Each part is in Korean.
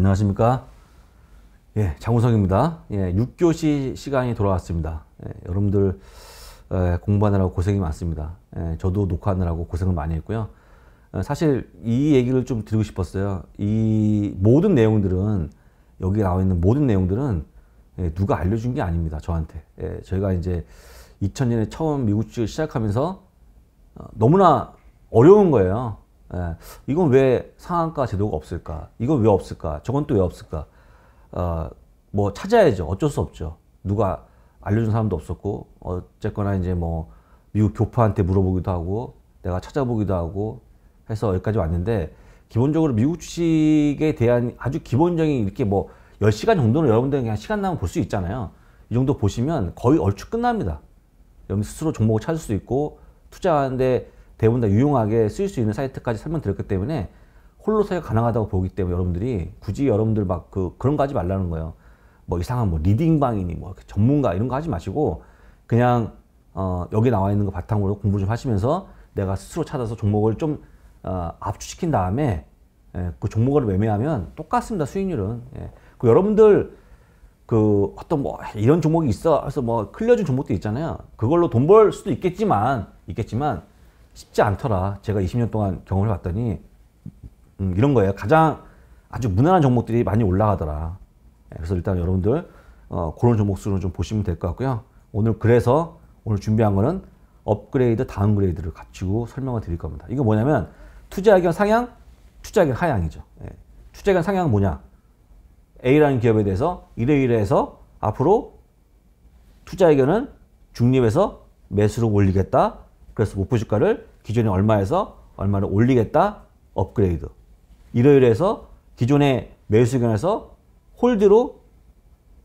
안녕하십니까? 예, 장우성입니다. 예, 6교시 시간이 돌아왔습니다. 예, 여러분들 예, 공부하느라고 고생이 많습니다. 예, 저도 녹화하느라고 고생을 많이 했고요. 예, 사실 이 얘기를 좀 드리고 싶었어요. 이 모든 내용들은 여기 나와 있는 모든 내용들은 예, 누가 알려준 게 아닙니다. 저한테. 예, 저희가 이제 2000년에 처음 미국 주식 시작하면서 어, 너무나 어려운 거예요. 예, 이건 왜 상한가 제도가 없을까? 이건 왜 없을까? 저건 또 왜 없을까? 어, 뭐 찾아야죠. 어쩔 수 없죠. 누가 알려준 사람도 없었고 어쨌거나 이제 뭐 미국 교파한테 물어보기도 하고 내가 찾아보기도 하고 해서 여기까지 왔는데 기본적으로 미국 주식에 대한 아주 기본적인 이렇게 뭐 10시간 정도는 여러분들 그냥 시간 나면 볼 수 있잖아요. 이 정도 보시면 거의 얼추 끝납니다. 여러분 스스로 종목을 찾을 수 있고 투자하는데 대부분 다 유용하게 쓰일 수 있는 사이트까지 설명드렸기 때문에 홀로 서기가 가능하다고 보기 때문에 여러분들이 굳이 여러분들 막 그 그런 거 하지 말라는 거예요. 뭐 이상한 뭐 리딩방이니 뭐 전문가 이런 거 하지 마시고 그냥 어 여기 나와 있는 거 바탕으로 공부 좀 하시면서 내가 스스로 찾아서 종목을 좀어 압축시킨 다음에 예, 그 종목을 매매하면 똑같습니다 수익률은. 예. 그 여러분들 그 어떤 뭐 이런 종목이 있어 그래서 뭐 클려준 종목도 있잖아요. 그걸로 돈 벌 수도 있겠지만 있겠지만 쉽지 않더라. 제가 20년 동안 경험을 봤더니 음, 이런 거예요. 가장 아주 무난한 종목들이 많이 올라가더라. 예, 그래서 일단 여러분들 어, 그런 종목 수는 좀 보시면 될 것 같고요. 오늘 그래서 오늘 준비한 거는 업그레이드, 다운그레이드를 갖추고 설명을 드릴 겁니다. 이거 뭐냐면 투자 의견 상향, 투자 의견 하향이죠. 예. 투자 의견 상향은 뭐냐? A라는 기업에 대해서 이래 이래해서 앞으로 투자 의견은 중립에서 매수로 올리겠다. 그래서 목표 주가를 기존에 얼마에서 얼마를 올리겠다 업그레이드. 일요일에서 기존의 매수 의견에서 홀드로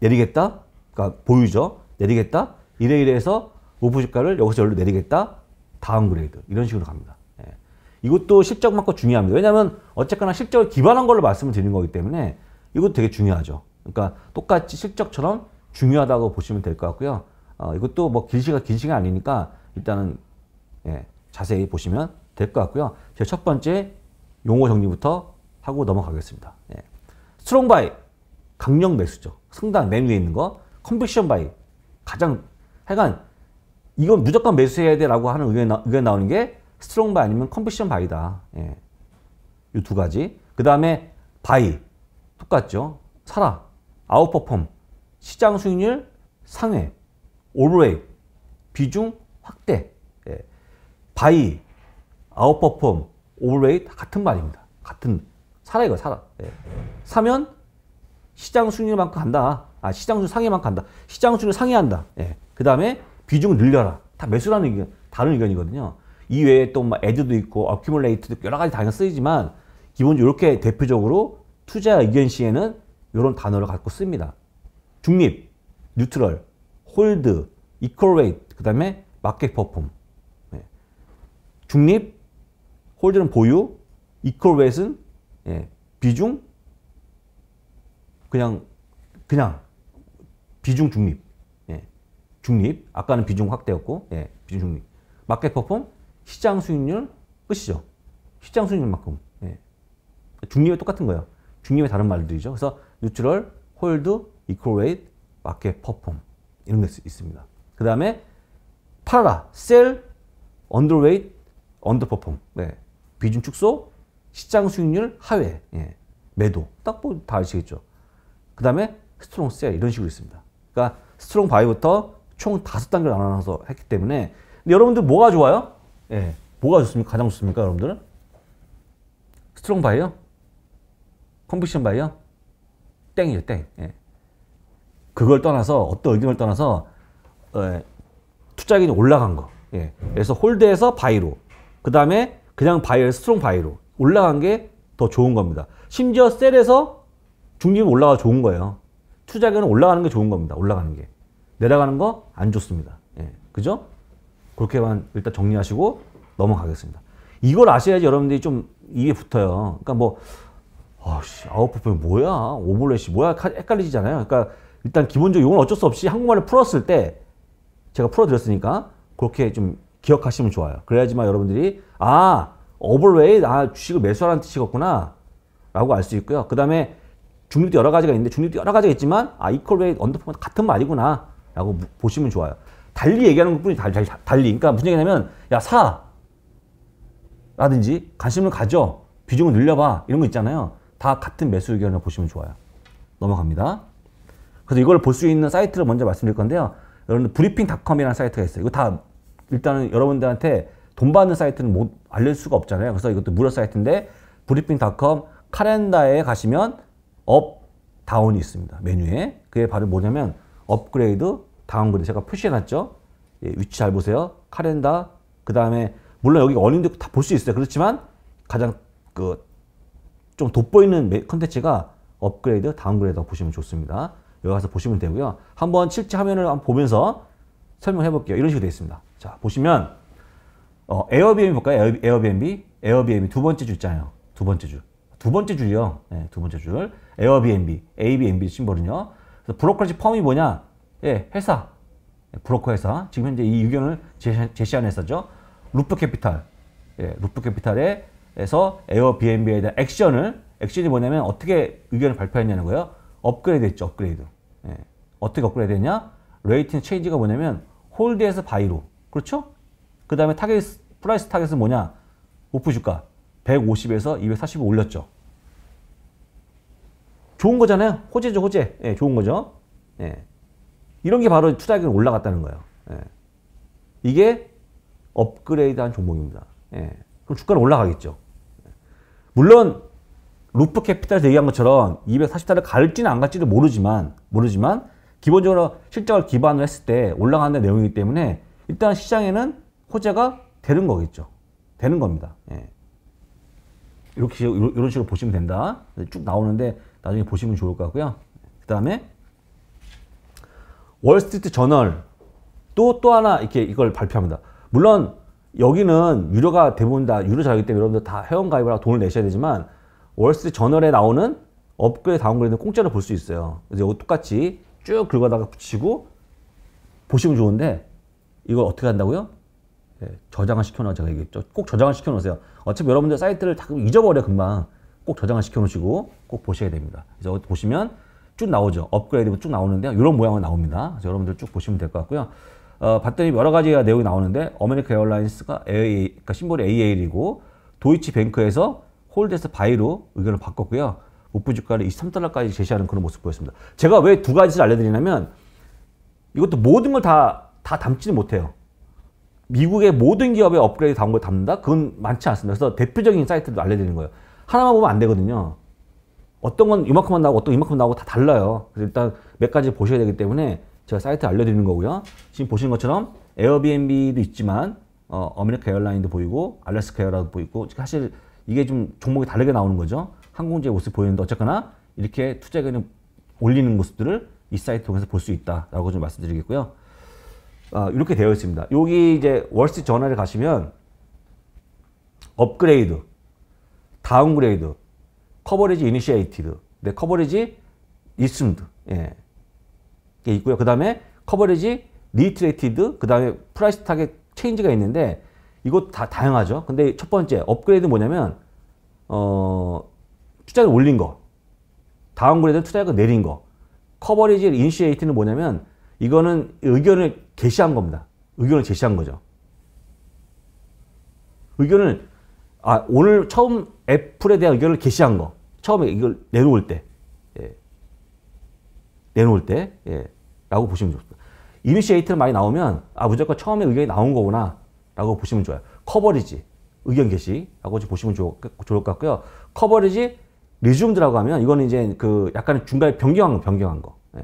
내리겠다. 그러니까 보유죠. 내리겠다. 일요일에서 오프 주가를 여기서 열로 내리겠다. 다운그레이드. 이런 식으로 갑니다. 예. 이것도 실적만큼 중요합니다. 왜냐하면 어쨌거나 실적을 기반한 걸로 말씀을 드리는 거기 때문에 이것도 되게 중요하죠. 그러니까 똑같이 실적처럼 중요하다고 보시면 될 것 같고요. 어, 이것도 뭐길시가긴 시간 아니니까 일단은 예, 자세히 보시면 될 것 같고요. 제 첫 번째 용어 정리부터 하고 넘어가겠습니다. 예. 스트롱 바이, 강력 매수죠. 상단 맨 위에 있는 거. 컨벡션 바이, 가장, 하여간 이건 무조건 매수해야 돼라고 하는 의견, 나, 의견 나오는 게 스트롱 바이 아니면 컨벡션 바이다. 예. 이두 가지. 그 다음에 바이, 똑같죠. 사라, 아웃퍼폼, 시장 수익률 상회, 올웨이, 비중 확대. 바이, 아웃퍼폼, 올웨이 같은 말입니다. 같은 살아 이거 살아. 예. 사면 시장 수익률만큼 간다. 아 시장 수익 상해만큼 간다. 시장 수익 상해한다. 예. 그 다음에 비중 늘려라. 다 매수라는 의견, 다른 의견이거든요. 이외에 또막 에드도 뭐 있고 어큐뮬레이트도 여러 가지 단어 쓰이지만 기본적으로 이렇게 대표적으로 투자 의견 시에는 이런 단어를 갖고 씁니다. 중립, 뉴트럴, 홀드, 이퀄레이트, 그 다음에 마켓 퍼폼. 중립, 홀드는 보유, 이퀄 웨이트는 예, 비중, 그냥 그냥 비중 중립, 예, 중립. 아까는 비중 확대였고 예, 비중 중립. 마켓 퍼폼, 시장 수익률 끝이죠. 시장 수익률만큼. 예. 중립이 똑같은 거예요. 중립의 다른 말들이죠. 그래서 뉴트럴, 홀드, 이퀄 웨이트, 마켓 퍼폼 이런 게 있습니다. 그 다음에 팔아라, 셀, 언더웨이트, 언더퍼폼. 네. 비중 축소, 시장 수익률 하회, 예. 매도. 딱보다 뭐 아시겠죠. 그 다음에 스트롱 셀 이런 식으로 있습니다. 그러니까 스트롱 바이부터 총 다섯 단계로 나눠서 했기 때문에 근데 여러분들 뭐가 좋아요? 예. 뭐가 좋습니까? 가장 좋습니까? 여러분들은? 스트롱 바이요? 컴퓨션 바이요? 땡이죠, 땡. 예. 그걸 떠나서 어떤 의견을 떠나서 예, 어, 투자액이 올라간 거. 예. 그래서 홀드에서 바이로 그 다음에 그냥 바이에서 스트롱 바이로 올라간 게 더 좋은 겁니다. 심지어 셀에서 중립 올라가 좋은 거예요. 투자견은 올라가는 게 좋은 겁니다. 올라가는 게. 내려가는 거 안 좋습니다. 예. 그죠? 그렇게만 일단 정리하시고 넘어가겠습니다. 이걸 아셔야지 여러분들이 좀 입에 붙어요. 그러니까 뭐 아씨 아웃풋이 뭐야 오블렛이 뭐야 헷갈리시잖아요. 그러니까 일단 기본적으로 이건 어쩔 수 없이 한국말을 풀었을 때 제가 풀어드렸으니까 그렇게 좀 기억하시면 좋아요. 그래야지만 여러분들이 아 어블웨이 아 주식을 매수하라는 뜻이었구나 라고 알 수 있고요. 그 다음에 중립도 여러 가지가 있는데 중립도 여러 가지가 있지만 아 이퀄웨이 언더폰 같은 말이구나 라고 보시면 좋아요. 달리 얘기하는 것 뿐이 달, 달, 달리 그러니까 무슨 얘기냐면 야사 라든지 관심을 가져 비중을 늘려봐 이런 거 있잖아요. 다 같은 매수 의견을 보시면 좋아요. 넘어갑니다. 그래서 이걸 볼 수 있는 사이트를 먼저 말씀드릴 건데요. 여러분 브리핑닷컴이라는 사이트가 있어요. 이거 다 일단은 여러분들한테 돈 받는 사이트는 못 알릴 수가 없잖아요. 그래서 이것도 무료 사이트인데 브리핑닷컴 카렌다에 가시면 업 다운이 있습니다. 메뉴에 그게 바로 뭐냐면 업그레이드 다운그레이드 제가 표시해놨죠. 예, 위치 잘 보세요. 카렌다 그 다음에 물론 여기 어린이도 다볼 수 있어요. 그렇지만 가장 그 좀 돋보이는 컨텐츠가 업그레이드 다운그레이드 보시면 좋습니다. 여기 가서 보시면 되고요. 한번 실제 화면을 한번 보면서 설명해 볼게요. 이런 식으로 되어 있습니다. 자, 보시면 어, 에어비앤비 볼까요? 에어, 비앤비 에어비앤비 두 번째 줄 있잖아요. 두 번째 줄. 두 번째 줄이요. 네, 두 번째 줄. 에어비앤비, 에이비앤비 심벌은요. 그래서 브로커지 펌이 뭐냐? 예, 회사. 예, 브로커 회사. 지금 현재 이 의견을 제시, 제시한 회사죠. 루프 캐피탈. 예, 루프 캐피탈에서 에어비앤비에 대한 액션을 액션이 뭐냐면 어떻게 의견을 발표했냐는 거예요. 업그레이드 했죠. 업그레이드. 예. 어떻게 업그레이드 했냐? 레이팅 체인지가 뭐냐면 홀드에서 바이로. 그렇죠? 그 다음에 타겟, 프라이스 타겟은 뭐냐? 오프 주가. 150에서 2 4 0 올렸죠. 좋은 거잖아요. 호재죠, 호재. 예, 좋은 거죠. 예. 이런 게 바로 투자액이 올라갔다는 거예요. 예. 이게 업그레이드한 종목입니다. 예. 그럼 주가는 올라가겠죠. 물론 루프 캐피탈에서 얘기한 것처럼 240달러 갈지는 안갈지도 모르지만 모르지만 기본적으로 실적을 기반으로 했을 때 올라가는 내용이기 때문에 일단 시장에는 호재가 되는 거겠죠. 되는 겁니다. 예. 이렇게 이런 식으로 보시면 된다. 쭉 나오는데 나중에 보시면 좋을 것 같고요. 그 다음에 월스트리트 저널 또 또 하나 이렇게 이걸 발표합니다. 물론 여기는 유료가 대부분 다 유료 자료이기 때문에 여러분들 다 회원가입을 하고 돈을 내셔야 되지만 월스트리트 저널에 나오는 업그레이드 다운그레이드는 공짜로 볼 수 있어요. 그래서 이거 똑같이 쭉 긁어다가 붙이고 보시면 좋은데 이걸 어떻게 한다고요? 예, 저장을 시켜놔 제가 얘기했죠. 꼭 저장을 시켜놓으세요. 어차피 여러분들 사이트를 자꾸 잊어버려 금방. 꼭 저장을 시켜놓으시고 꼭 보셔야 됩니다. 그래서 보시면 쭉 나오죠. 업그레이드 쭉 나오는데 이런 모양으로 나옵니다. 그래서 여러분들 쭉 보시면 될 것 같고요. 어, 봤더니 여러 가지 내용이 나오는데 어메리카 에어라인스가 AA, 그러니까 심볼이 AA이고 l 도이치 뱅크에서 홀드에서 바이로 의견을 바꿨고요. 목부지가를 23달러까지 제시하는 그런 모습 보였습니다. 제가 왜 두 가지를 알려드리냐면 이것도 모든 걸 다 다 담지는 못해요. 미국의 모든 기업의 업그레이드 다운 걸 담는다? 그건 많지 않습니다. 그래서 대표적인 사이트도 알려드리는 거예요. 하나만 보면 안 되거든요. 어떤 건 이만큼만 나오고 어떤 이만큼 나오고 다 달라요. 그래서 일단 몇 가지 보셔야 되기 때문에 제가 사이트 알려드리는 거고요. 지금 보시는 것처럼 에어비앤비도 있지만 어, 아메리카 에어라인도 보이고 알래스카 에어라도 보이고 사실 이게 좀 종목이 다르게 나오는 거죠. 항공주의 모습 보이는데 어쨌거나 이렇게 투자금을 올리는 모습들을 이 사이트 통해서 볼 수 있다라고 좀 말씀드리겠고요. 아, 이렇게 되어 있습니다. 여기 이제 월스 트 전화를 가시면 업그레이드, 다운그레이드, 커버리지 이니시에이티드, 네, 커버리지 이스드 예. 게 있고요. 그 다음에 커버리지 리트레이티드, 그 다음에 프라이스 타겟 체인지가 있는데 이것 다 다양하죠. 근데 첫 번째 업그레이드 뭐냐면 어 투자를 올린 거, 다운그레이드 투자액을 내린 거, 커버리지 인시에이트는 뭐냐면 이거는 의견을 게시한 겁니다. 의견을 제시한 거죠. 의견을 아 오늘 처음 애플에 대한 의견을 게시한 거 처음에 이걸 내놓을 때 예. 내놓을 때 예. 라고 보시면 좋습니다. 이니시에이트는 많이 나오면 아 무조건 처음에 의견이 나온 거구나 라고 보시면 좋아요. 커버리지 의견 게시라고 보시면 좋, 좋을 것 같고요. 커버리지 리즘드라고 하면 이거는 이제 그 약간 중간에 변경한 거, 변경한 거. 예.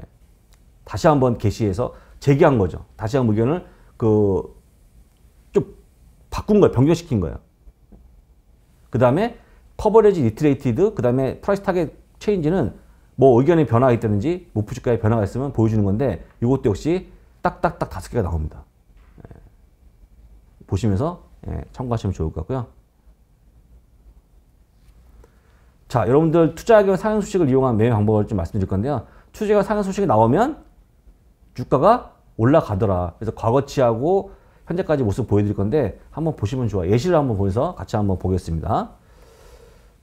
다시 한번 게시해서 제기한 거죠. 다시 한번 의견을 그 좀 바꾼 거예요. 변경시킨 거예요. 그 다음에 커버레지 리트레이티드, 그 다음에 프라이스 타겟 체인지는 뭐 의견의 변화가 있다든지 목표주가의 뭐 변화가 있으면 보여주는 건데 이것도 역시 딱딱딱 다섯 개가 나옵니다. 예. 보시면서 예, 참고하시면 좋을 것 같고요. 자, 여러분들 투자하기와 상향 수식을 이용한 매매 방법을 좀 말씀드릴 건데요. 투자가 상향 수식이 나오면 주가가 올라가더라. 그래서 과거치하고 현재까지 모습 보여드릴 건데 한번 보시면 좋아. 예시를 한번 보면서 같이 한번 보겠습니다.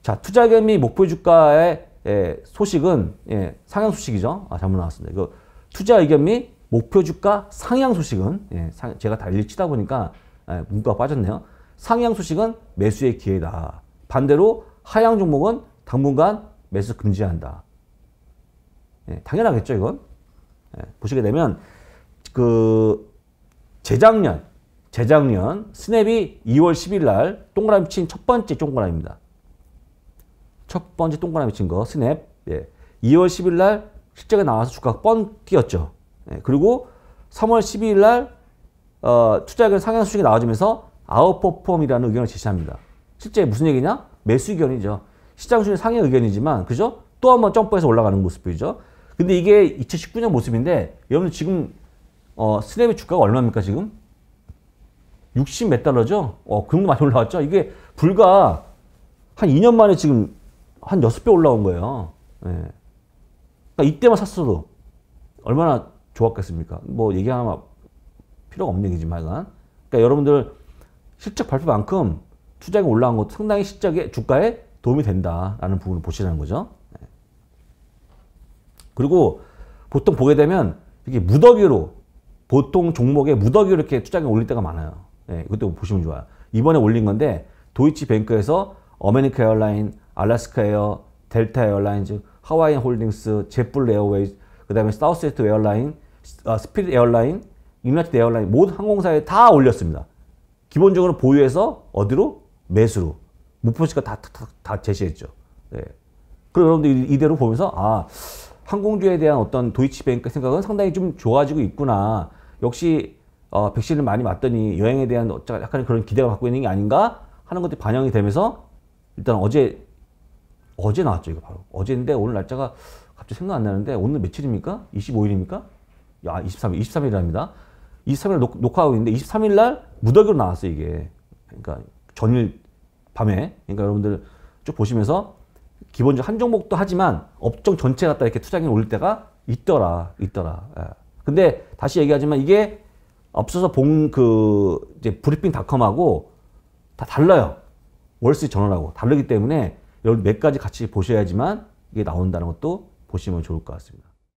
자, 투자금 및 목표 주가의 예, 소식은 예, 상향 소식이죠. 아, 잘못 나왔습니다. 이거 투자 의견 및 목표 주가 상향 소식은 예, 상, 제가 달리 치다 보니까 예, 문구가 빠졌네요. 상향 소식은 매수의 기회다. 반대로 하향 종목은 당분간 매수 금지한다. 예, 당연하겠죠, 이건. 예, 보시게 되면 그 재작년, 재작년 스냅이 2월 10일 날 동그라미 친 첫 번째 동그라미입니다. 첫 번째 동그라미 친 거 스냅. 예. 2월 10일 날 실적이 나와서 주가가 뻔 뛰었죠. 예, 그리고 3월 12일 날 어, 투자 의 상향 수익이 나와주면서 아웃퍼폼이라는 의견을 제시합니다. 실제 무슨 얘기냐? 매수 의견이죠. 시장 수준 상위 의견이지만 그죠? 또 한번 점프해서 올라가는 모습 이죠 근데 이게 2019년 모습인데 여러분들 지금 어, 스냅의 주가가 얼마입니까 지금? 60 몇 달러죠? 어, 그런 거 많이 올라왔죠? 이게 불과 한 2년 만에 지금 한 6배 올라온 거예요. 예. 그러니까 이때만 샀어도 얼마나 좋았겠습니까? 뭐 얘기하면 필요가 없는 얘기지만 그러니까 여러분들 실적 발표만큼 투자가 올라온 것도 상당히 실적의 주가에 도움이 된다라는 부분을 보시라는 거죠. 네. 그리고 보통 보게 되면 이게 렇 무더기로 보통 종목에 무더기로 이렇게 투자금 올릴 때가 많아요. 예, 그것도 보시면 좋아요. 이번에 올린 건데 도이치뱅크에서 어메니카 에어라인, 알래스카 에어, 델타 에어라인즈, 하와이안 홀딩스, 제풀 에어웨이즈, 그 다음에 사우스웨스트 에어라인, 아, 스피릿 에어라인, 유나이티드 에어라인 모든 항공사에 다 올렸습니다. 기본적으로 보유해서 어디로? 매수로. 못포시가 다, 다, 다 제시했죠. 네. 그리고 여러분들이 대로 보면서 아 항공주에 대한 어떤 도이치뱅크 생각은 상당히 좀 좋아지고 있구나. 역시 어, 백신을 많이 맞더니 여행에 대한 약간 그런 기대가 갖고 있는 게 아닌가 하는 것들이 반영이 되면서 일단 어제 어제 나왔죠 이거 바로 어제인데 오늘 날짜가 갑자기 생각 안 나는데 오늘 며칠입니까? 25일입니까? 야 23일 2 3일이니다 23일 녹, 화하고 있는데 23일 날 무더기로 나왔어 요 이게 그러니까 전일 밤에. 그러니까 여러분들 쭉 보시면서 기본적으로 한 종목도 하지만 업종 전체 갖다 이렇게 투자금 이 올릴 때가 있더라, 있더라. 예. 근데 다시 얘기하지만 이게 없어서본그 이제 브리핑닷컴하고 다 달라요. 월스 전원하고 다르기 때문에 여러분 몇 가지 같이 보셔야지만 이게 나온다는 것도 보시면 좋을 것 같습니다.